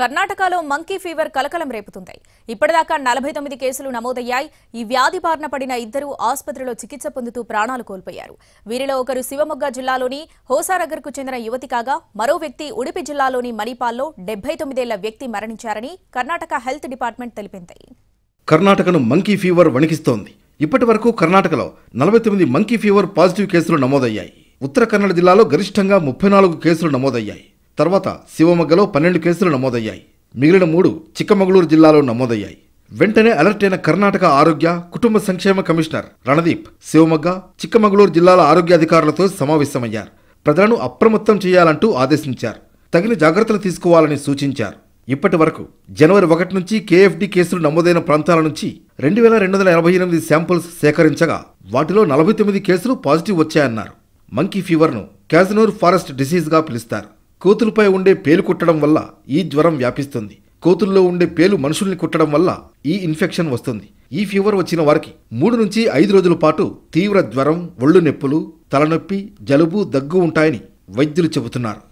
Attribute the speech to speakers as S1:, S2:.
S1: కర్ణాటకలో monkey fever కలకలం రేపుతుంది ఇప్పటిదాకా నలభై తొమ్మిది కేసులు నమోదయ్యాయి ఈ వ్యాధి బారిన పడిన ఇద్దరు ఆసుపత్రిలో చికిత్స పొందుతూ ప్రాణాలు కోల్పోయారు వీరిలో ఒకరు శివమొగ్గ జిల్లాలోని హోసానగర్కు చెందిన యువతి కాగా మరో వ్యక్తి ఉడిపి జిల్లాలోని మణిపాల్లో డెబ్బై తొమ్మిదేళ్ల వ్యక్తి మరణించారని కర్ణాటక హెల్త్ డిపార్ట్మెంట్ తెలిపింది
S2: కర్ణాటకను మంకీ ఫీవర్ వణికిస్తోంది ఇప్పటి వరకు కర్ణాటకలో నలభై తొమ్మిది మంకీ ఫీవర్ పాజిటివ్ కేసులు నమోదయ్యాయి ఉత్తర కన్నడ జిల్లాలో గరిష్టంగా ముప్పై నాలుగు కేసులు నమోదయ్యాయి తర్వాత శివమొగ్గలో పన్నెండు కేసులు నమోదయ్యాయి మిగిలిన మూడు చిక్కమగళూరు జిల్లాలో నమోదయ్యాయి వెంటనే అలర్ట్ అయిన కర్ణాటక ఆరోగ్య కుటుంబ సంక్షేమ కమిషనర్ రణదీప్ శివమొగ్గ చిక్కమగళూరు జిల్లాల ఆరోగ్యాధికారులతో సమావేశమయ్యారు ప్రజలను అప్రమత్తం చేయాలంటూ ఆదేశించారు తగిన జాగ్రత్తలు తీసుకోవాలని సూచించారు ఇప్పటి వరకు జనవరి ఒకటి నుంచి కేఎఫ్డి కేసులు నమోదైన ప్రాంతాల నుంచి రెండు వేల రెండు వందల ఎనభై ఎనిమిది శాంపుల్స్ సేకరించగా వాటిలో నలభై తొమ్మిది కేసులు పాజిటివ్ వచ్చాయన్నారు మంకీ ఫీవర్ను క్యాజనూర్ ఫారెస్ట్ డిసీజ్గా పిలుస్తారు కోతులపై ఉండే పేలు కుట్టడం వల్ల ఈ జ్వరం వ్యాపిస్తుంది కోతుల్లో ఉండే పేలు మనుషుల్ని కుట్టడం వల్ల ఈ ఇన్ఫెక్షన్ వస్తుంది ఈ ఫీవర్ వచ్చిన వారికి మూడు నుంచి ఐదు రోజుల పాటు తీవ్ర జ్వరం ఒళ్ళు నొప్పులు తలనొప్పి జలుబు దగ్గు ఉంటాయని వైద్యులు చెబుతున్నారు